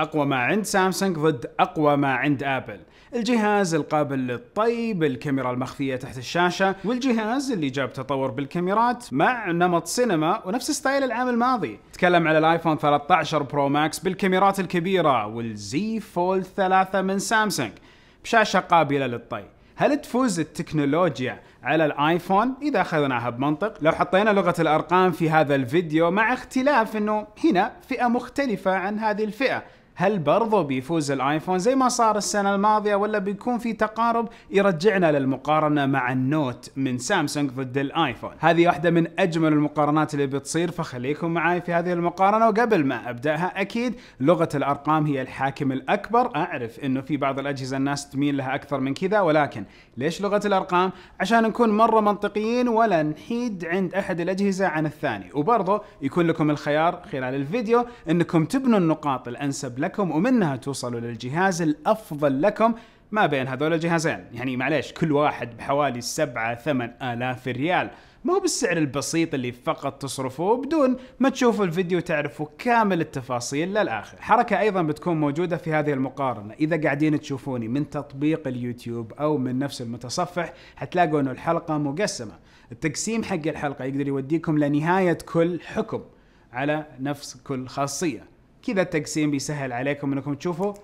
أقوى ما عند سامسونج ضد أقوى ما عند آبل الجهاز القابل للطي بالكاميرا المخفية تحت الشاشة والجهاز اللي جاب تطور بالكاميرات مع نمط سينما ونفس ستايل العام الماضي تكلم على الايفون 13 برو ماكس بالكاميرات الكبيرة والزي فولد 3 من سامسونج بشاشة قابلة للطي هل تفوز التكنولوجيا على الايفون اذا اخذناها بمنطق لو حطينا لغه الارقام في هذا الفيديو مع اختلاف انه هنا فئه مختلفه عن هذه الفئه هل برضو بيفوز الايفون زي ما صار السنه الماضيه ولا بيكون في تقارب يرجعنا للمقارنه مع النوت من سامسونج ضد الايفون هذه واحده من اجمل المقارنات اللي بتصير فخليكم معي في هذه المقارنه وقبل ما ابداها اكيد لغه الارقام هي الحاكم الاكبر اعرف انه في بعض الاجهزه الناس تميل لها اكثر من كذا ولكن ليش لغه الارقام عشان نكون مره منطقيين ولا نحيد عند احد الاجهزه عن الثاني وبرضو يكون لكم الخيار خلال الفيديو انكم تبنوا النقاط الانسب لكم ومنها توصلوا للجهاز الافضل لكم ما بين هذول الجهازين يعني معليش كل واحد بحوالي سبعة ثمن آلاف ريال ما هو بالسعر البسيط اللي فقط تصرفوه بدون ما تشوفوا الفيديو تعرفوا كامل التفاصيل للآخر حركة أيضا بتكون موجودة في هذه المقارنة إذا قاعدين تشوفوني من تطبيق اليوتيوب أو من نفس المتصفح حتلاقوا أنه الحلقة مقسمة التقسيم حق الحلقة يقدر يوديكم لنهاية كل حكم على نفس كل خاصية كذا التقسيم بيسهل عليكم انكم تشوفوا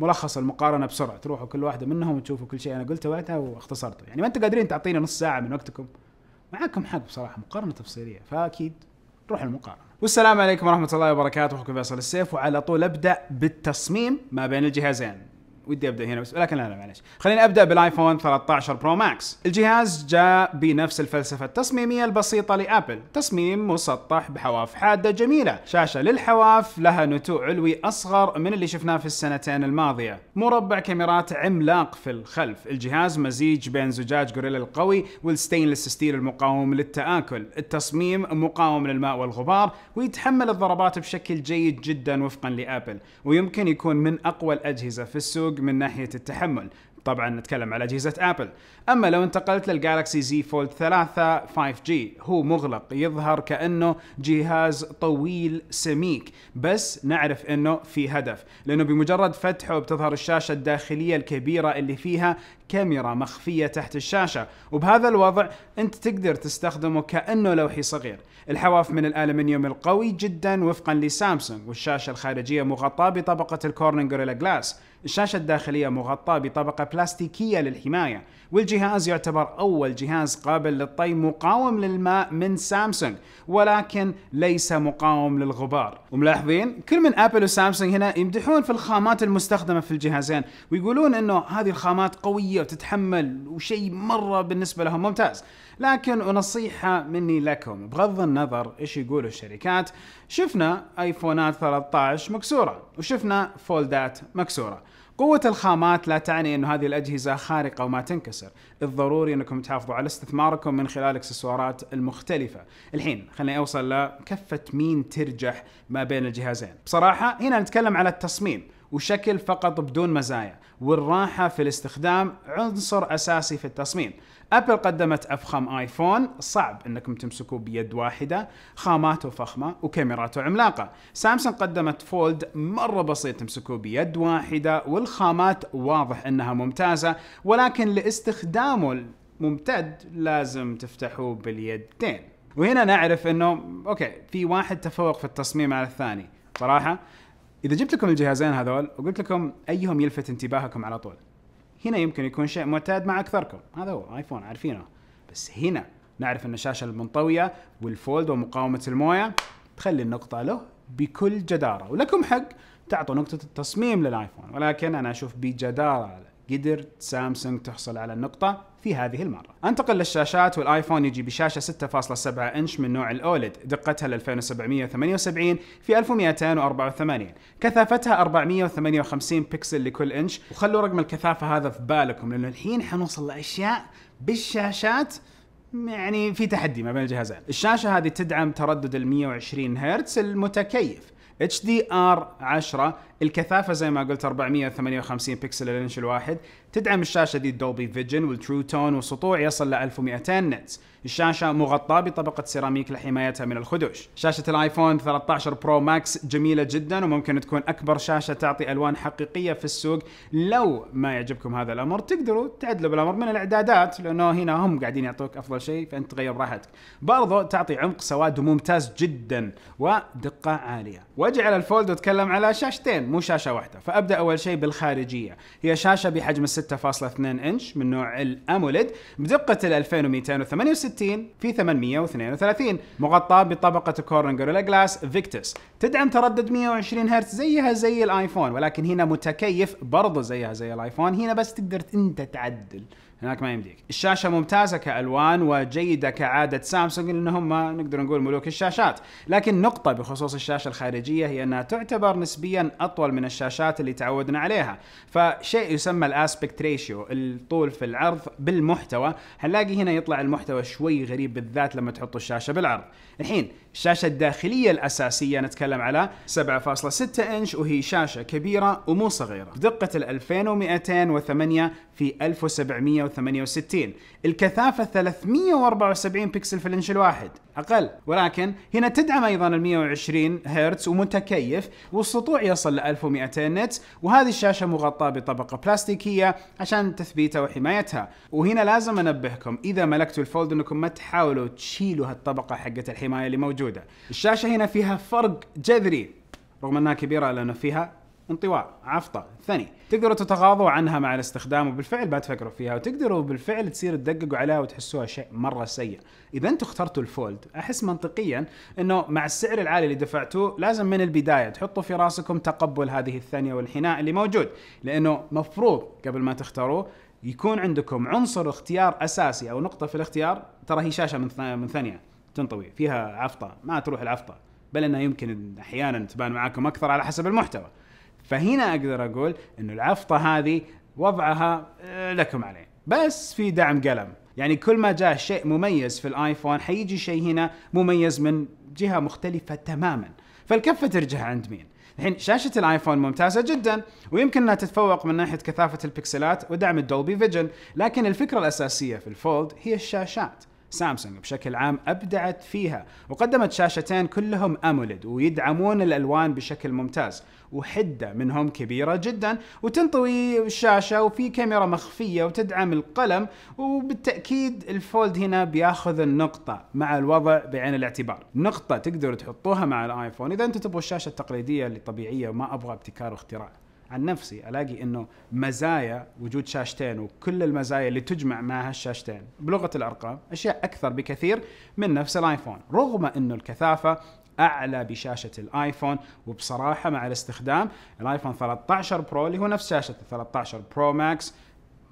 ملخص المقارنة بسرعة تروحوا كل واحدة منهم وتشوفوا كل شيء أنا قلته وقتها واختصرته يعني ما أنتم قادرين تعطينا نص ساعة من وقتكم معاكم حق بصراحة مقارنة تفصيلية فأكيد روح المقارنة والسلام عليكم ورحمة الله وبركاته أخوكم فيصل السيف وعلى طول أبدأ بالتصميم ما بين الجهازين ودي ابدا هنا بس ولكن لا لا معلش خليني ابدا بالايفون 13 برو ماكس الجهاز جاء بنفس الفلسفه التصميميه البسيطه لابل تصميم مسطح بحواف حاده جميله شاشه للحواف لها نتوء علوي اصغر من اللي شفناه في السنتين الماضيه مربع كاميرات عملاق في الخلف الجهاز مزيج بين زجاج غوريلا القوي والستينلس ستيل المقاوم للتآكل التصميم مقاوم للماء والغبار ويتحمل الضربات بشكل جيد جدا وفقا لابل ويمكن يكون من اقوى الاجهزه في السوق السوق من ناحية التحمل طبعا نتكلم على أجهزة أبل أما لو انتقلت للجالكسي زي فولد 3 5G هو مغلق يظهر كأنه جهاز طويل سميك بس نعرف أنه في هدف لأنه بمجرد فتحه بتظهر الشاشة الداخلية الكبيرة اللي فيها كاميرا مخفية تحت الشاشة وبهذا الوضع أنت تقدر تستخدمه كأنه لوحي صغير الحواف من الألمنيوم القوي جدا وفقا لسامسونج والشاشة الخارجية مغطاة بطبقة الكورنينج غوريلا جلاس الشاشة الداخلية مغطاة بطبقة بلاستيكية للحماية والجهاز يعتبر أول جهاز قابل للطي مقاوم للماء من سامسونج ولكن ليس مقاوم للغبار وملاحظين كل من أبل وسامسونج هنا يمدحون في الخامات المستخدمة في الجهازين ويقولون أنه هذه الخامات قوية قويه وتتحمل وشيء مره بالنسبه لهم ممتاز لكن ونصيحه مني لكم بغض النظر ايش يقولوا الشركات شفنا ايفونات 13 مكسوره وشفنا فولدات مكسوره قوة الخامات لا تعني أن هذه الأجهزة خارقة وما تنكسر الضروري أنكم تحافظوا على استثماركم من خلال اكسسوارات المختلفة الحين خليني أوصل لكفة مين ترجح ما بين الجهازين بصراحة هنا نتكلم على التصميم وشكل فقط بدون مزايا والراحة في الاستخدام عنصر أساسي في التصميم أبل قدمت أفخم آيفون صعب أنكم تمسكوه بيد واحدة خاماته فخمة وكاميراته عملاقة سامسونج قدمت فولد مرة بسيط تمسكوه بيد واحدة والخامات واضح أنها ممتازة ولكن لاستخدامه الممتد لازم تفتحوه باليدين وهنا نعرف انه اوكي في واحد تفوق في التصميم على الثاني صراحه اذا جبت لكم الجهازين هذول وقلت لكم ايهم يلفت انتباهكم على طول هنا يمكن يكون شيء معتاد مع اكثركم هذا هو ايفون عارفينه بس هنا نعرف ان الشاشه المنطويه والفولد ومقاومه المويه تخلي النقطه له بكل جداره ولكم حق تعطوا نقطه التصميم للايفون ولكن انا اشوف بجداره قدرت سامسونج تحصل على النقطه في هذه المرة انتقل للشاشات والايفون يجي بشاشة 6.7 انش من نوع الاولد دقتها 2778 في 1284 كثافتها 458 بكسل لكل انش وخلوا رقم الكثافة هذا في بالكم لانه الحين حنوصل لاشياء بالشاشات يعني في تحدي ما بين الجهازين الشاشة هذه تدعم تردد ال 120 هرتز المتكيف اتش دي ار 10 الكثافه زي ما قلت 458 بكسل الانش الواحد تدعم الشاشه دي الدولبي فيجن والترو تون وسطوع يصل ل 1200 نتس الشاشه مغطاه بطبقه سيراميك لحمايتها من الخدوش شاشه الايفون 13 برو ماكس جميله جدا وممكن تكون اكبر شاشه تعطي الوان حقيقيه في السوق لو ما يعجبكم هذا الامر تقدروا تعدلوا بالامر من الاعدادات لانه هنا هم قاعدين يعطوك افضل شيء فانت تغير راحتك برضو تعطي عمق سواد ممتاز جدا ودقه عاليه واجي على الفولد واتكلم على شاشتين مو شاشه واحده فابدا اول شيء بالخارجيه هي شاشه بحجم 6.2 انش من نوع الاموليد بدقه ال 2268 في 832 مغطاه بطبقه كورن جوريلا جلاس فيكتس تدعم تردد 120 هرتز زيها زي الايفون ولكن هنا متكيف برضه زيها زي الايفون هنا بس تقدر انت تعدل هناك ما يمديك الشاشة ممتازة كألوان وجيدة كعادة سامسونج لأن هم نقدر نقول ملوك الشاشات لكن نقطة بخصوص الشاشة الخارجية هي أنها تعتبر نسبيا أطول من الشاشات اللي تعودنا عليها فشيء يسمى الاسبكت ريشيو الطول في العرض بالمحتوى هنلاقي هنا يطلع المحتوى شوي غريب بالذات لما تحط الشاشة بالعرض الحين الشاشة الداخلية الأساسية نتكلم على 7.6 إنش وهي شاشة كبيرة ومو صغيرة بدقة الـ 2208 في 1768 الكثافة 374 بكسل في الإنش الواحد اقل ولكن هنا تدعم ايضا ال 120 هرتز ومتكيف والسطوع يصل ل 1200 نت وهذه الشاشه مغطاه بطبقه بلاستيكيه عشان تثبيتها وحمايتها وهنا لازم انبهكم اذا ملكتوا الفولد انكم ما تحاولوا تشيلوا هالطبقه حقه الحمايه اللي موجوده الشاشه هنا فيها فرق جذري رغم انها كبيره لانه فيها انطواء عفطه ثني تقدروا تتغاضوا عنها مع الاستخدام وبالفعل ما تفكروا فيها وتقدروا بالفعل تصير تدققوا عليها وتحسوها شيء مره سيء اذا انتم اخترتوا الفولد احس منطقيا انه مع السعر العالي اللي دفعتوه لازم من البدايه تحطوا في راسكم تقبل هذه الثانيه والحناء اللي موجود لانه مفروض قبل ما تختاروه يكون عندكم عنصر اختيار اساسي او نقطه في الاختيار ترى هي شاشه من من ثانيه تنطوي فيها عفطه ما تروح العفطه بل انها يمكن احيانا تبان معاكم اكثر على حسب المحتوى فهنا اقدر اقول انه العفطه هذه وضعها آه، لكم عليه بس في دعم قلم يعني كل ما جاء شيء مميز في الايفون حيجي شيء هنا مميز من جهه مختلفه تماما فالكفه ترجع عند مين الحين شاشة الايفون ممتازة جدا ويمكن انها تتفوق من ناحية كثافة البكسلات ودعم الدولبي فيجن، لكن الفكرة الأساسية في الفولد هي الشاشات، سامسونج بشكل عام ابدعت فيها وقدمت شاشتين كلهم اموليد ويدعمون الالوان بشكل ممتاز وحده منهم كبيره جدا وتنطوي الشاشه وفي كاميرا مخفيه وتدعم القلم وبالتاكيد الفولد هنا بياخذ النقطه مع الوضع بعين الاعتبار نقطه تقدر تحطوها مع الايفون اذا انتم تبغوا الشاشه التقليديه اللي طبيعيه وما ابغى ابتكار واختراع عن نفسي الاقي انه مزايا وجود شاشتين وكل المزايا اللي تجمع مع هالشاشتين بلغه الارقام اشياء اكثر بكثير من نفس الايفون رغم انه الكثافه اعلى بشاشه الايفون وبصراحه مع الاستخدام الايفون 13 برو اللي هو نفس شاشه 13 برو ماكس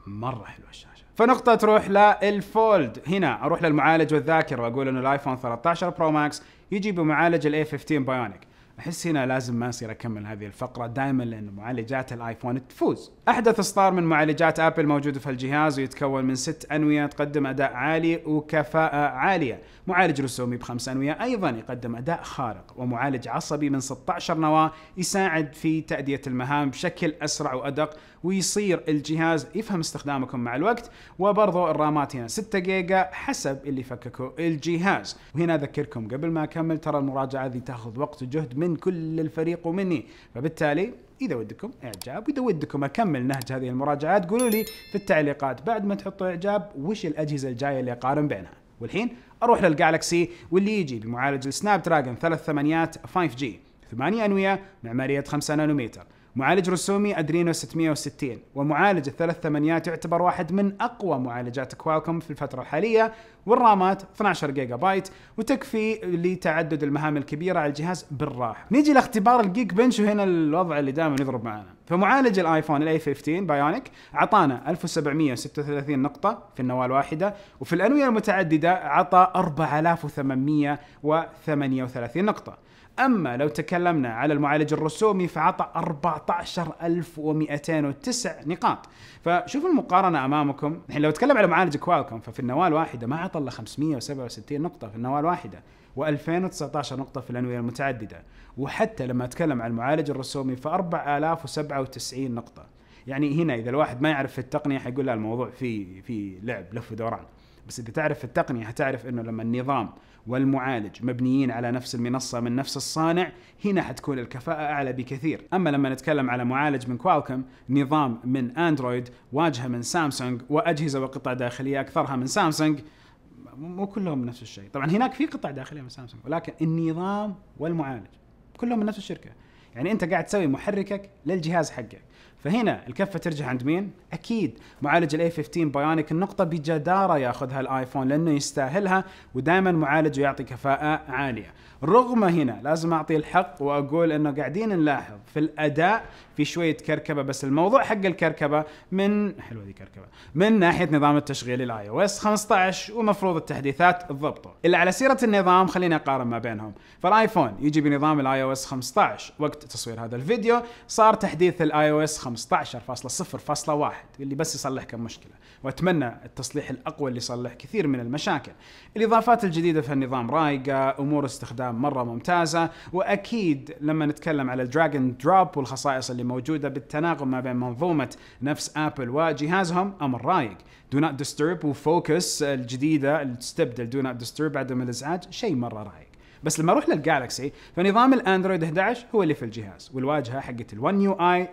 مره حلوه الشاشه فنقطة تروح للفولد هنا اروح للمعالج والذاكرة واقول انه الايفون 13 برو ماكس يجي بمعالج الاي 15 بايونيك احس هنا لازم ما اصير اكمل هذه الفقره دائما لان معالجات الايفون تفوز. احدث اصدار من معالجات ابل موجود في الجهاز ويتكون من ست انويه تقدم اداء عالي وكفاءه عاليه، معالج رسومي بخمس انويه ايضا يقدم اداء خارق، ومعالج عصبي من 16 نواه يساعد في تاديه المهام بشكل اسرع وادق ويصير الجهاز يفهم استخدامكم مع الوقت وبرضه الرامات هنا 6 جيجا حسب اللي فككوا الجهاز، وهنا اذكركم قبل ما اكمل ترى المراجعه هذه تاخذ وقت وجهد من من كل الفريق ومني فبالتالي اذا ودكم اعجاب واذا ودكم اكمل نهج هذه المراجعات قولوا لي في التعليقات بعد ما تحطوا اعجاب وش الاجهزه الجايه اللي اقارن بينها والحين اروح للجالكسي واللي يجي بمعالج السناب دراجون ثلاث ثمانيات 5 جي ثمانية أنوية معمارية 5 نانومتر معالج رسومي ادرينو 660 ومعالج الثلاث ثمانيات يعتبر واحد من اقوى معالجات كوالكوم في الفتره الحاليه والرامات 12 جيجا بايت وتكفي لتعدد المهام الكبيره على الجهاز بالراحه. نيجي لاختبار الجيك بنش وهنا الوضع اللي دائما يضرب معنا. فمعالج الايفون الاي 15 بايونيك اعطانا 1736 نقطه في النواه الواحده وفي الانويه المتعدده عطى 4838 نقطه. أما لو تكلمنا على المعالج الرسومي فعطى 14209 نقاط فشوفوا المقارنة أمامكم الحين لو تكلم على معالج كوالكم ففي النواة الواحدة ما عطى إلا 567 نقطة في النواة الواحدة و2019 نقطة في الأنوية المتعددة وحتى لما أتكلم عن المعالج الرسومي ف 4097 نقطة يعني هنا إذا الواحد ما يعرف في التقنية حيقول لا الموضوع فيه في لعب لف ودوران بس اذا تعرف التقنيه حتعرف انه لما النظام والمعالج مبنيين على نفس المنصه من نفس الصانع هنا حتكون الكفاءه اعلى بكثير اما لما نتكلم على معالج من كوالكم نظام من اندرويد واجهه من سامسونج واجهزه وقطع داخليه اكثرها من سامسونج مو كلهم نفس الشيء طبعا هناك في قطع داخليه من سامسونج ولكن النظام والمعالج كلهم من نفس الشركه يعني انت قاعد تسوي محركك للجهاز حقك فهنا الكفه ترجع عند مين؟ اكيد معالج الاي 15 بايونيك النقطه بجداره ياخذها الايفون لانه يستاهلها ودائما معالج يعطي كفاءه عاليه. رغم هنا لازم اعطي الحق واقول انه قاعدين نلاحظ في الاداء في شويه كركبه بس الموضوع حق الكركبه من حلوه دي كركبه من ناحيه نظام التشغيل الاي او اس 15 ومفروض التحديثات تضبطه. اللي على سيره النظام خليني اقارن ما بينهم، فالايفون يجي بنظام الاي او اس 15 وقت تصوير هذا الفيديو صار تحديث الاي او اس 15 15.0.1 اللي بس يصلح كم مشكله واتمنى التصليح الاقوى اللي يصلح كثير من المشاكل الاضافات الجديده في النظام رايقه امور استخدام مره ممتازه واكيد لما نتكلم على الدراج اند دروب والخصائص اللي موجوده بالتناغم ما بين منظومه نفس ابل وجهازهم امر رايق دو نوت ديسترب وفوكس الجديده اللي تستبدل دو نوت ديسترب عدم الازعاج شيء مره رايق بس لما اروح للجالكسي فنظام الاندرويد 11 هو اللي في الجهاز والواجهه حقت ال1 يو اي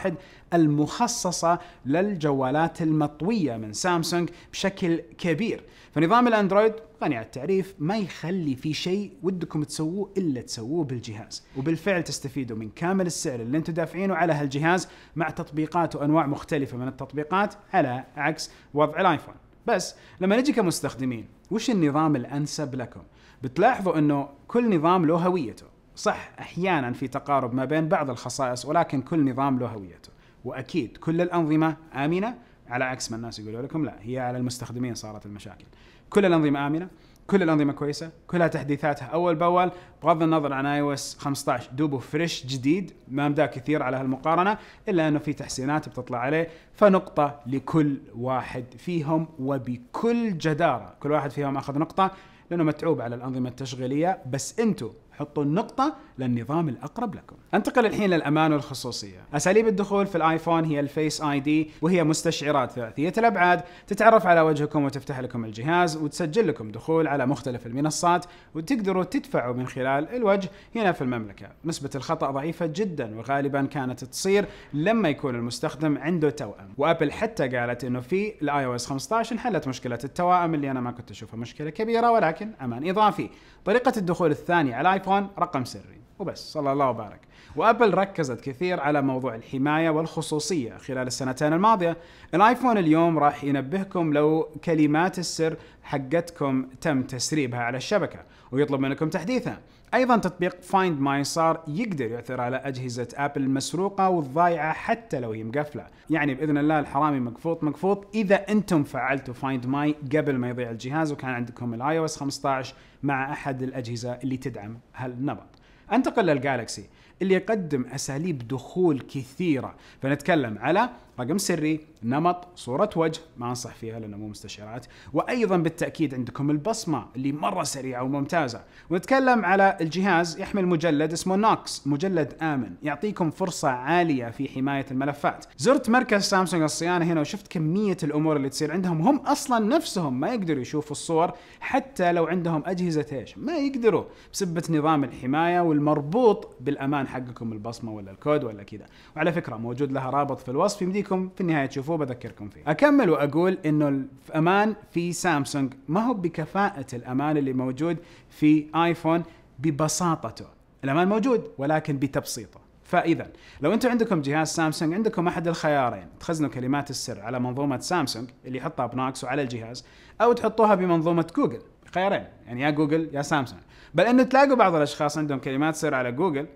3.1.1 المخصصه للجوالات المطويه من سامسونج بشكل كبير فنظام الاندرويد غني عن التعريف ما يخلي في شيء ودكم تسووه الا تسووه بالجهاز وبالفعل تستفيدوا من كامل السعر اللي انتم دافعينه على هالجهاز مع تطبيقات وانواع مختلفه من التطبيقات على عكس وضع الايفون بس لما نجي كمستخدمين وش النظام الانسب لكم بتلاحظوا انه كل نظام له هويته صح احيانا في تقارب ما بين بعض الخصائص ولكن كل نظام له هويته واكيد كل الانظمه امنه على عكس ما الناس يقولوا لكم لا هي على المستخدمين صارت المشاكل كل الانظمه امنه كل الانظمه كويسه كلها تحديثاتها اول باول بغض النظر عن اي او اس 15 دوبه فريش جديد ما مداه كثير على هالمقارنه الا انه في تحسينات بتطلع عليه فنقطه لكل واحد فيهم وبكل جداره كل واحد فيهم اخذ نقطه لانه متعوب على الانظمه التشغيليه بس انتم حطوا النقطة للنظام الأقرب لكم أنتقل الحين للأمان والخصوصية أساليب الدخول في الآيفون هي الفيس آي دي وهي مستشعرات ثلاثية الأبعاد تتعرف على وجهكم وتفتح لكم الجهاز وتسجل لكم دخول على مختلف المنصات وتقدروا تدفعوا من خلال الوجه هنا في المملكة نسبة الخطأ ضعيفة جدا وغالبا كانت تصير لما يكون المستخدم عنده توأم وأبل حتى قالت أنه في الاي او اس 15 انحلت مشكلة التوائم اللي أنا ما كنت أشوفها مشكلة كبيرة ولكن أمان إضافي طريقة الدخول الثانية على الايفون رقم سري وبس صلى الله وبارك وابل ركزت كثير على موضوع الحمايه والخصوصيه خلال السنتين الماضيه الايفون اليوم راح ينبهكم لو كلمات السر حقتكم تم تسريبها على الشبكه ويطلب منكم تحديثها ايضا تطبيق فايند ماي صار يقدر يعثر على اجهزه ابل المسروقه والضايعه حتى لو هي مقفله يعني باذن الله الحرامي مقفوط مقفوط اذا انتم فعلتوا فايند ماي قبل ما يضيع الجهاز وكان عندكم الاي او اس 15 مع احد الاجهزه اللي تدعم هالنمط انتقل للجالكسي اللي يقدم اساليب دخول كثيره فنتكلم على رقم سري نمط صورة وجه ما أنصح فيها لأنه مو مستشعرات وأيضا بالتأكيد عندكم البصمة اللي مرة سريعة وممتازة ونتكلم على الجهاز يحمل مجلد اسمه نوكس مجلد آمن يعطيكم فرصة عالية في حماية الملفات زرت مركز سامسونج الصيانة هنا وشفت كمية الأمور اللي تصير عندهم هم أصلا نفسهم ما يقدروا يشوفوا الصور حتى لو عندهم أجهزة إيش ما يقدروا بسبة نظام الحماية والمربوط بالأمان حقكم البصمة ولا الكود ولا كذا وعلى فكرة موجود لها رابط في الوصف يمديك فيكم في النهايه تشوفوه بذكركم فيه. اكمل واقول انه الامان في سامسونج ما هو بكفاءه الامان اللي موجود في ايفون ببساطته. الامان موجود ولكن بتبسيطه. فاذا لو انتم عندكم جهاز سامسونج عندكم احد الخيارين تخزنوا كلمات السر على منظومه سامسونج اللي يحطها بناكس وعلى الجهاز او تحطوها بمنظومه جوجل خيارين يعني يا جوجل يا سامسونج بل انه تلاقوا بعض الاشخاص عندهم كلمات سر على جوجل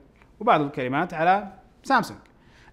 وبعض الكلمات على سامسونج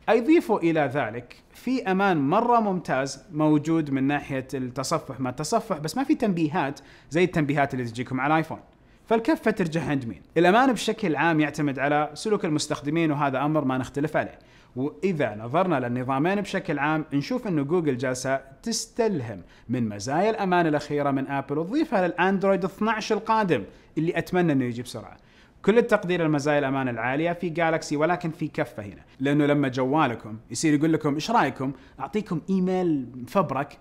أضيف إلى ذلك في أمان مرة ممتاز موجود من ناحية التصفح ما التصفح بس ما في تنبيهات زي التنبيهات اللي تجيكم على الايفون فالكفة ترجع عند مين؟ الأمان بشكل عام يعتمد على سلوك المستخدمين وهذا أمر ما نختلف عليه وإذا نظرنا للنظامين بشكل عام نشوف أن جوجل جالسة تستلهم من مزايا الأمان الأخيرة من أبل وتضيفها للأندرويد 12 القادم اللي أتمنى أنه يجي بسرعة كل التقدير لمزايا الامان العاليه في جالكسي ولكن في كفه هنا لانه لما جوالكم يصير يقول لكم ايش رايكم اعطيكم ايميل فبرك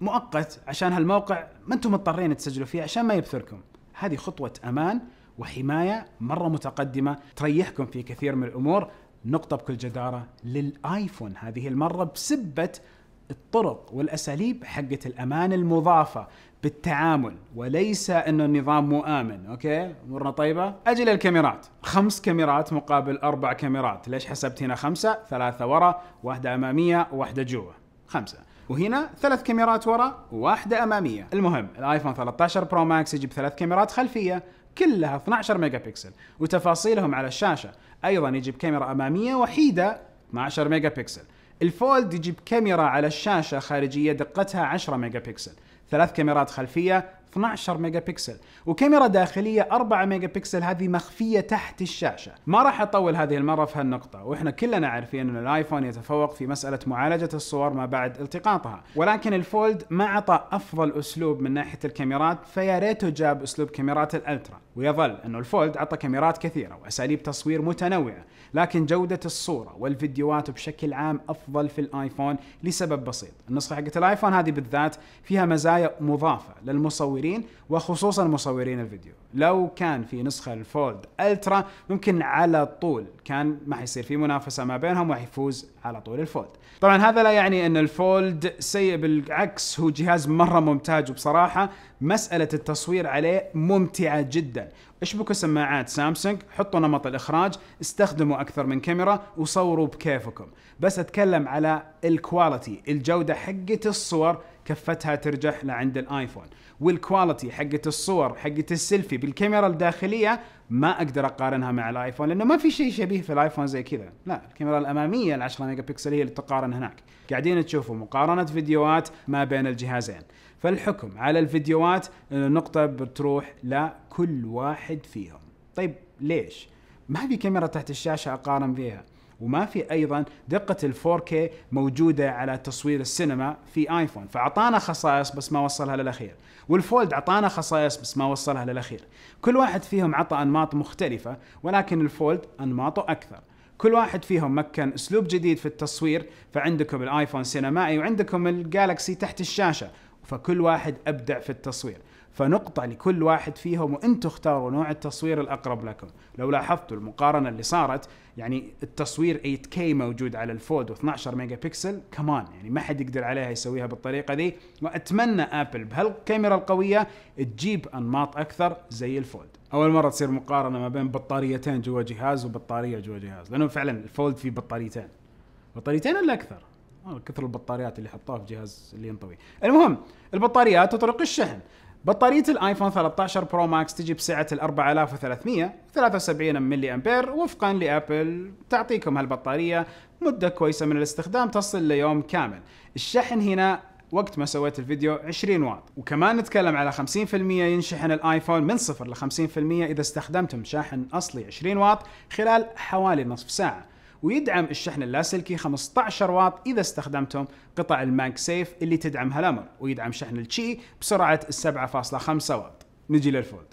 مؤقت عشان هالموقع ما انتم مضطرين تسجلوا فيه عشان ما يبثركم هذه خطوه امان وحمايه مره متقدمه تريحكم في كثير من الامور نقطه بكل جداره للايفون هذه المره بسبه الطرق والاساليب حقت الامان المضافه بالتعامل وليس انه النظام مو امن، اوكي؟ امورنا طيبه؟ اجي للكاميرات، خمس كاميرات مقابل اربع كاميرات، ليش حسبت هنا خمسه؟ ثلاثه ورا، واحده اماميه وواحده جوا، خمسه. وهنا ثلاث كاميرات ورا وواحدة أمامية المهم الآيفون 13 برو ماكس يجيب ثلاث كاميرات خلفية كلها 12 ميجا بكسل وتفاصيلهم على الشاشة أيضا يجيب كاميرا أمامية وحيدة 12 ميجا بكسل الفولد يجيب كاميرا على الشاشة خارجية دقتها 10 ميجا بكسل ثلاث كاميرات خلفية 12 ميجا بكسل وكاميرا داخلية 4 ميجا بكسل هذه مخفية تحت الشاشة ما راح أطول هذه المرة في هالنقطة وإحنا كلنا عارفين أن الآيفون يتفوق في مسألة معالجة الصور ما بعد التقاطها ولكن الفولد ما عطى أفضل أسلوب من ناحية الكاميرات فياريته جاب أسلوب كاميرات الألترا ويظل أن الفولد عطى كاميرات كثيرة وأساليب تصوير متنوعة لكن جودة الصورة والفيديوهات بشكل عام أفضل في الآيفون لسبب بسيط النسخة حقت الآيفون هذه بالذات فيها مزايا مضافة للمصورين وخصوصا مصورين الفيديو لو كان في نسخة الفولد ألترا ممكن على طول كان ما حيصير في منافسة ما بينهم وحيفوز على طول الفولد طبعا هذا لا يعني ان الفولد سيء بالعكس هو جهاز مره ممتاز وبصراحه مساله التصوير عليه ممتعه جدا اشبكوا سماعات سامسونج حطوا نمط الاخراج استخدموا اكثر من كاميرا وصوروا بكيفكم بس اتكلم على الكواليتي الجوده حقت الصور كفتها ترجع لعند الايفون والكواليتي حقت الصور حقت السيلفي بالكاميرا الداخليه ما اقدر اقارنها مع الايفون لانه ما في شيء شبيه في الايفون زي كذا لا الكاميرا الاماميه ال 10 ميجا بكسل هي اللي تقارن هناك قاعدين تشوفوا مقارنه فيديوهات ما بين الجهازين فالحكم على الفيديوهات النقطه آه، بتروح لكل واحد فيهم طيب ليش ما في كاميرا تحت الشاشه اقارن فيها وما في ايضا دقه ال 4K موجوده على تصوير السينما في ايفون فاعطانا خصائص بس ما وصلها للاخير والفولد اعطانا خصائص بس ما وصلها للاخير كل واحد فيهم عطى انماط مختلفه ولكن الفولد انماطه اكثر كل واحد فيهم مكن اسلوب جديد في التصوير فعندكم الايفون سينمائي وعندكم الجالكسي تحت الشاشه فكل واحد ابدع في التصوير فنقطة لكل واحد فيهم وانتم اختاروا نوع التصوير الأقرب لكم لو لاحظتوا المقارنة اللي صارت يعني التصوير 8K موجود على الفولد و12 ميجا بكسل كمان يعني ما حد يقدر عليها يسويها بالطريقة دي وأتمنى أبل بهالكاميرا القوية تجيب أنماط أكثر زي الفولد اول مره تصير مقارنه ما بين بطاريتين جوا جهاز وبطاريه جوا جهاز لانه فعلا الفولد فيه بطاريتين بطاريتين ولا اكثر آه، كثر البطاريات اللي حطوها في جهاز اللي ينطوي المهم البطاريات وطرق الشحن بطارية الايفون 13 برو ماكس تجي بسعة ال 4373 ملي امبير وفقا لابل تعطيكم هالبطارية مدة كويسة من الاستخدام تصل ليوم كامل. الشحن هنا وقت ما سويت الفيديو 20 واط وكمان نتكلم على 50% ينشحن الايفون من 0 ل 50% اذا استخدمتم شاحن اصلي 20 واط خلال حوالي نصف ساعه ويدعم الشحن اللاسلكي 15 واط اذا استخدمتم قطع المانك سيف اللي تدعم هالامر ويدعم شحن التشي بسرعه 7.5 واط نجي للفولد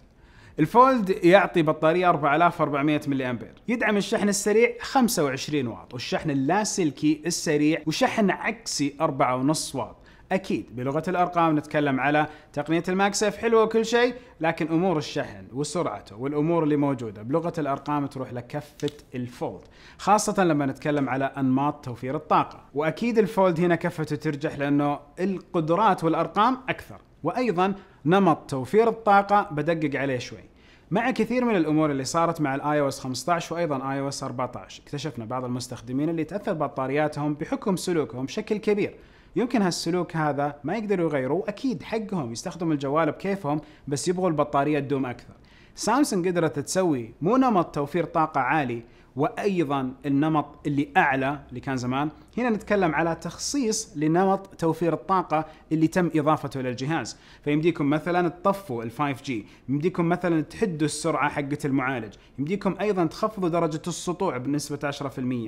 الفولد يعطي بطارية 4400 ملي أمبير يدعم الشحن السريع 25 واط والشحن اللاسلكي السريع وشحن عكسي 4.5 واط اكيد بلغه الارقام نتكلم على تقنيه الماكسف حلوه وكل شيء لكن امور الشحن وسرعته والامور اللي موجوده بلغه الارقام تروح لكفه الفولد خاصه لما نتكلم على انماط توفير الطاقه واكيد الفولد هنا كفته ترجح لانه القدرات والارقام اكثر وايضا نمط توفير الطاقه بدقق عليه شوي مع كثير من الامور اللي صارت مع الاي او اس 15 وايضا اي او اس 14 اكتشفنا بعض المستخدمين اللي تاثر بطارياتهم بحكم سلوكهم بشكل كبير يمكن هالسلوك هذا ما يقدروا يغيروه أكيد حقهم يستخدموا الجوال بكيفهم بس يبغوا البطارية تدوم أكثر سامسونج قدرت تسوي مو نمط توفير طاقة عالي وايضا النمط اللي اعلى اللي كان زمان هنا نتكلم على تخصيص لنمط توفير الطاقه اللي تم اضافته الى الجهاز فيمديكم مثلا تطفوا ال5G يمديكم مثلا تحدوا السرعه حقه المعالج يمديكم ايضا تخفضوا درجه السطوع بنسبه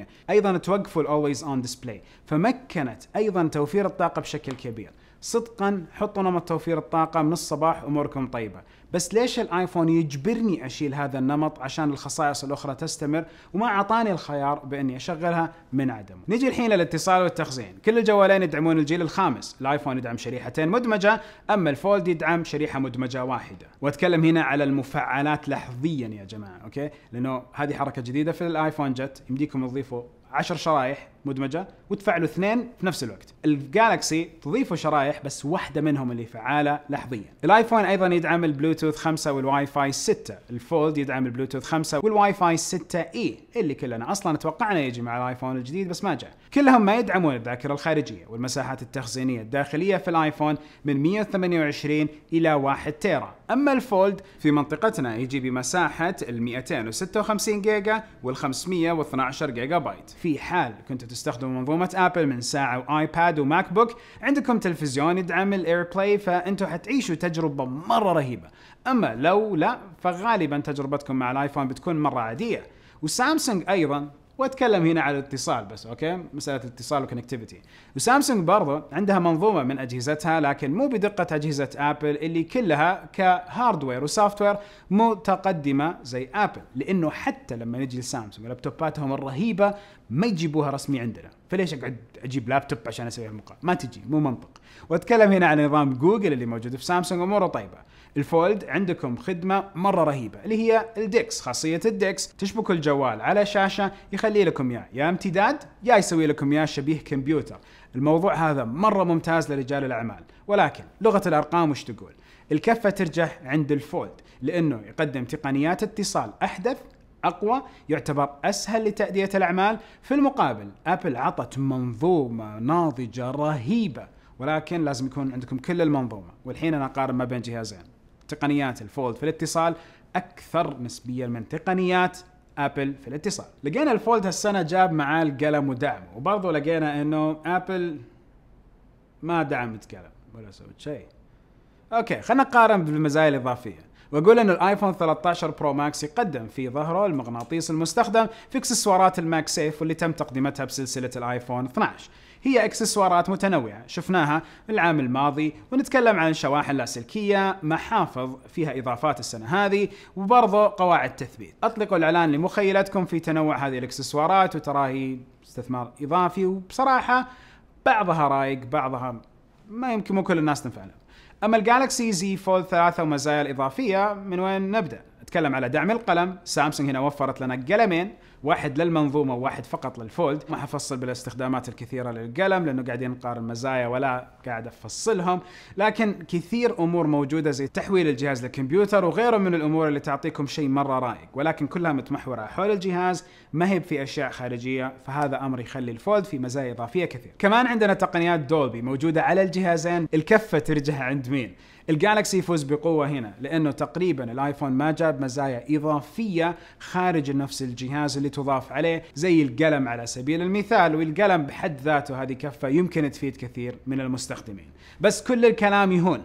10% ايضا توقفوا الاولويز اون ديسبلاي فمكنت ايضا توفير الطاقه بشكل كبير صدقا حطوا نمط توفير الطاقه من الصباح اموركم طيبه بس ليش الايفون يجبرني اشيل هذا النمط عشان الخصائص الاخرى تستمر وما اعطاني الخيار باني اشغلها من عدم نجي الحين للاتصال والتخزين كل الجوالين يدعمون الجيل الخامس الايفون يدعم شريحتين مدمجه اما الفولد يدعم شريحه مدمجه واحده واتكلم هنا على المفعلات لحظيا يا جماعه اوكي لانه هذه حركه جديده في الايفون جت يمديكم تضيفوا 10 شرايح مدمجه وتفعلوا اثنين في نفس الوقت الجالكسي تضيفوا شرايح بس واحده منهم اللي فعاله لحظيا الايفون ايضا يدعم البلوتوث 5 والواي فاي 6 الفولد يدعم البلوتوث 5 والواي فاي 6 اي اللي كلنا اصلا توقعنا يجي مع الايفون الجديد بس ما جاء كلهم ما يدعمون الذاكره الخارجيه والمساحات التخزينيه الداخليه في الايفون من 128 الى 1 تيرا اما الفولد في منطقتنا يجي بمساحه ال 256 جيجا وال 512 جيجا بايت في حال كنتوا تستخدموا منظومة ابل من ساعة وايباد وماك بوك عندكم تلفزيون يدعم الاير بلاي فانتوا حتعيشوا تجربة مرة رهيبة اما لو لا فغالبا تجربتكم مع الايفون بتكون مرة عادية وسامسونج ايضا واتكلم هنا على الاتصال بس اوكي مساله الاتصال وكونكتيفيتي وسامسونج برضه عندها منظومه من اجهزتها لكن مو بدقه اجهزه ابل اللي كلها كهاردوير وسوفتوير متقدمه زي ابل لانه حتى لما نجي لسامسونج لابتوباتهم الرهيبه ما يجيبوها رسمي عندنا فليش اقعد اجيب لابتوب عشان اسوي المقال ما تجي مو منطق واتكلم هنا على نظام جوجل اللي موجود في سامسونج اموره طيبه الفولد عندكم خدمة مرة رهيبة اللي هي الديكس خاصية الديكس تشبك الجوال على شاشة يخلي لكم يا يا امتداد يا يسوي لكم يا شبيه كمبيوتر الموضوع هذا مرة ممتاز لرجال الأعمال ولكن لغة الأرقام وش تقول الكفة ترجع عند الفولد لأنه يقدم تقنيات اتصال أحدث اقوى يعتبر اسهل لتاديه الاعمال في المقابل ابل عطت منظومه ناضجه رهيبه ولكن لازم يكون عندكم كل المنظومه والحين انا اقارن ما بين جهازين تقنيات الفولد في الاتصال اكثر نسبيا من تقنيات ابل في الاتصال لقينا الفولد هالسنه جاب معاه القلم ودعمه وبرضه لقينا انه ابل ما دعمت قلم ولا سوت شيء اوكي خلينا نقارن بالمزايا الاضافيه واقول ان الايفون 13 برو ماكس يقدم في ظهره المغناطيس المستخدم في اكسسوارات الماك سيف واللي تم تقديمتها بسلسله الايفون 12 هي اكسسوارات متنوعة شفناها العام الماضي ونتكلم عن شواحن لاسلكية محافظ فيها إضافات السنة هذه وبرضه قواعد تثبيت أطلقوا الإعلان لمخيلتكم في تنوع هذه الاكسسوارات وتراهي استثمار إضافي وبصراحة بعضها رايق بعضها ما يمكن مو كل الناس تنفعله أما الجالكسي زي فولد 3 ومزايا الإضافية من وين نبدأ؟ نتكلم على دعم القلم سامسونج هنا وفرت لنا قلمين واحد للمنظومة وواحد فقط للفولد ما حفصل بالاستخدامات الكثيرة للقلم لأنه قاعدين نقارن مزايا ولا قاعد أفصلهم لكن كثير أمور موجودة زي تحويل الجهاز للكمبيوتر وغيره من الأمور اللي تعطيكم شيء مرة رايق ولكن كلها متمحورة حول الجهاز ما هي في أشياء خارجية فهذا أمر يخلي الفولد في مزايا إضافية كثير كمان عندنا تقنيات دولبي موجودة على الجهازين الكفة ترجع عند مين الجالكسي يفوز بقوة هنا لأنه تقريبا الايفون ما جاب مزايا إضافية خارج نفس الجهاز اللي تضاف عليه زي القلم على سبيل المثال والقلم بحد ذاته هذه كفة يمكن تفيد كثير من المستخدمين بس كل الكلام يهون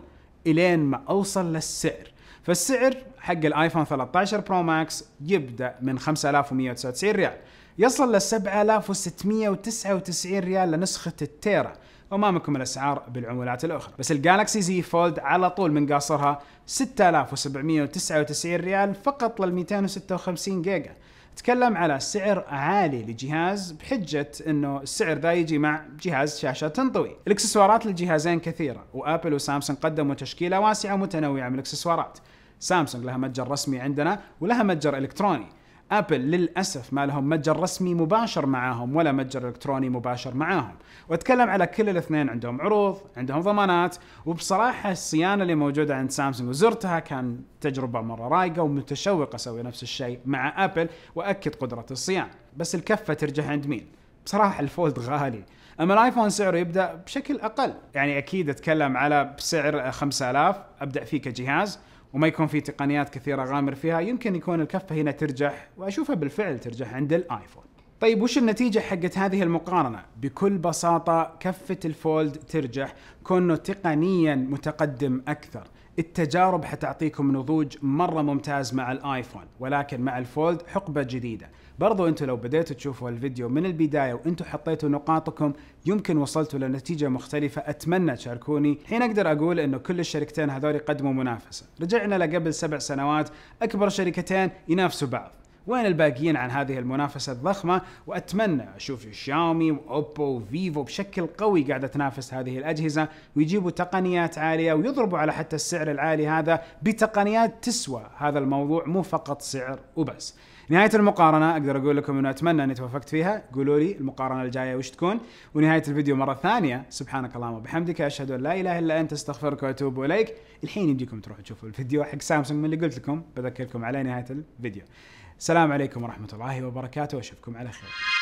إلين ما أوصل للسعر فالسعر حق الايفون 13 برو ماكس يبدأ من 5199 ريال يصل ل 7699 ريال لنسخة التيرا امامكم الاسعار بالعمولات الاخرى بس الجالكسي زي فولد على طول من قاصرها 6799 ريال فقط لل 256 جيجا تكلم على سعر عالي لجهاز بحجة انه السعر ذا يجي مع جهاز شاشة تنطوي. الاكسسوارات للجهازين كثيرة وابل وسامسونج قدموا تشكيلة واسعة ومتنوعة من الاكسسوارات. سامسونج لها متجر رسمي عندنا ولها متجر الكتروني ابل للاسف ما لهم متجر رسمي مباشر معاهم ولا متجر الكتروني مباشر معاهم، واتكلم على كل الاثنين عندهم عروض، عندهم ضمانات، وبصراحه الصيانه اللي موجوده عند سامسونج وزرتها كان تجربه مره رايقه ومتشوق اسوي نفس الشيء مع ابل واكد قدره الصيانه، بس الكفه ترجع عند مين؟ بصراحه الفولد غالي، اما الايفون سعره يبدا بشكل اقل، يعني اكيد اتكلم على بسعر 5000 ابدا فيه كجهاز وما يكون في تقنيات كثيره غامر فيها يمكن يكون الكفه هنا ترجح واشوفها بالفعل ترجح عند الايفون طيب وش النتيجة حقت هذه المقارنة؟ بكل بساطة كفة الفولد ترجح كونه تقنيا متقدم أكثر التجارب حتعطيكم نضوج مرة ممتاز مع الايفون ولكن مع الفولد حقبة جديدة برضو انتم لو بديتوا تشوفوا الفيديو من البدايه وانتم حطيتوا نقاطكم يمكن وصلتوا لنتيجه مختلفه اتمنى تشاركوني حين اقدر اقول انه كل الشركتين هذول يقدموا منافسه رجعنا لقبل سبع سنوات اكبر شركتين ينافسوا بعض وين الباقيين عن هذه المنافسة الضخمة وأتمنى أشوف شاومي وأوبو وفيفو بشكل قوي قاعدة تنافس هذه الأجهزة ويجيبوا تقنيات عالية ويضربوا على حتى السعر العالي هذا بتقنيات تسوى هذا الموضوع مو فقط سعر وبس نهايه المقارنه اقدر اقول لكم انه اتمنى اني توفقت فيها قولوا لي المقارنه الجايه وش تكون ونهايه الفيديو مره ثانيه سبحانك اللهم وبحمدك اشهد ان لا اله الا انت استغفرك واتوب اليك الحين يمديكم تروحوا تشوفوا الفيديو حق سامسونج من اللي قلت لكم بذكركم عليه نهايه الفيديو السلام عليكم ورحمه الله وبركاته واشوفكم على خير